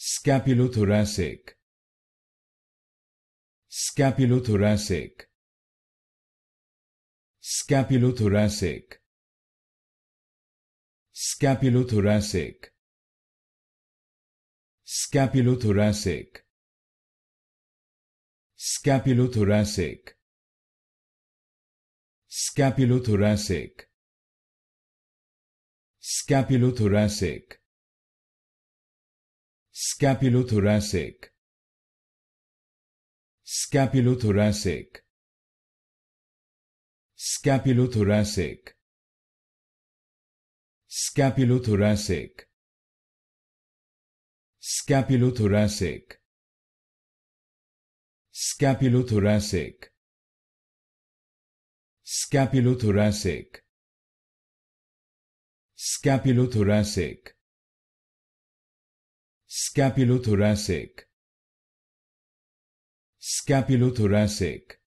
Scapulothoracic Scapulothoracic Scapulothoracic Scapulothoracic Scapulothoracic Scapulothoracic Scapulothoracic Scapulothoracic Scapulothoracic Scapulothoracic Scapulothoracic Scapulothoracic Scapulothoracic Scapulothoracic Scapulothoracic Scapulothoracic Scapulothoracic. Scapulothoracic.